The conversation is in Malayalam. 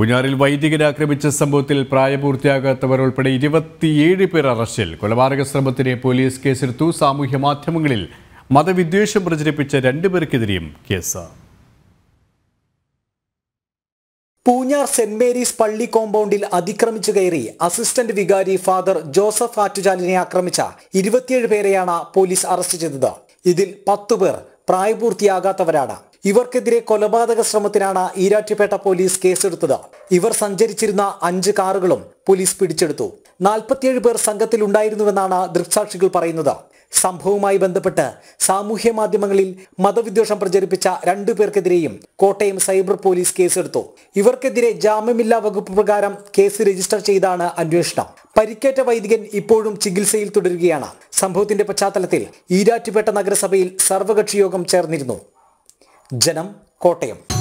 പുഞ്ഞാറിൽ വൈദികരെ ആക്രമിച്ച സംഭവത്തിൽ പ്രായപൂർത്തിയാകാത്തവർ ഉൾപ്പെടെ ഇരുപത്തിയേഴ് പേർ അറസ്റ്റിൽ കൊലപാതക ശ്രമത്തിന് പോലീസ് കേസെടുത്തു സാമൂഹ്യ മാധ്യമങ്ങളിൽ മതവിദ്വേഷം പ്രചരിപ്പിച്ച രണ്ടുപേർക്കെതിരെയും കേസ് പൂഞ്ഞാർ സെന്റ് മേരീസ് പള്ളി കോമ്പൗണ്ടിൽ അതിക്രമിച്ചു കയറി അസിസ്റ്റന്റ് വികാരി ഫാദർ ജോസഫ് ആറ്റുചാലിനെ ആക്രമിച്ച ഇരുപത്തിയേഴ് പേരെയാണ് പോലീസ് അറസ്റ്റ് ചെയ്തത് ഇതിൽ പത്തുപേർ പ്രായപൂർത്തിയാകാത്തവരാണ് ഇവർക്കെതിരെ കൊലപാതക ശ്രമത്തിനാണ് ഈരാറ്റുപേട്ട പോലീസ് കേസെടുത്തത് ഇവർ സഞ്ചരിച്ചിരുന്ന അഞ്ച് കാറുകളും പോലീസ് പിടിച്ചെടുത്തു നാൽപ്പത്തിയേഴ് പേർ ഉണ്ടായിരുന്നുവെന്നാണ് ദൃക്സാക്ഷികൾ പറയുന്നത് സംഭവവുമായി ബന്ധപ്പെട്ട് സാമൂഹ്യ മാധ്യമങ്ങളിൽ മതവിദ്വേഷം പ്രചരിപ്പിച്ച രണ്ടു പേർക്കെതിരെയും കോട്ടയം സൈബർ പോലീസ് കേസെടുത്തു ഇവർക്കെതിരെ ജാമ്യമില്ലാ വകുപ്പ് പ്രകാരം കേസ് രജിസ്റ്റർ ചെയ്താണ് അന്വേഷണം പരിക്കേറ്റ വൈദികൻ ഇപ്പോഴും ചികിത്സയിൽ തുടരുകയാണ് സംഭവത്തിന്റെ പശ്ചാത്തലത്തിൽ ഈരാറ്റുപേട്ട നഗരസഭയിൽ സർവകക്ഷി യോഗം ചേർന്നിരുന്നു ജനം കോട്ടയം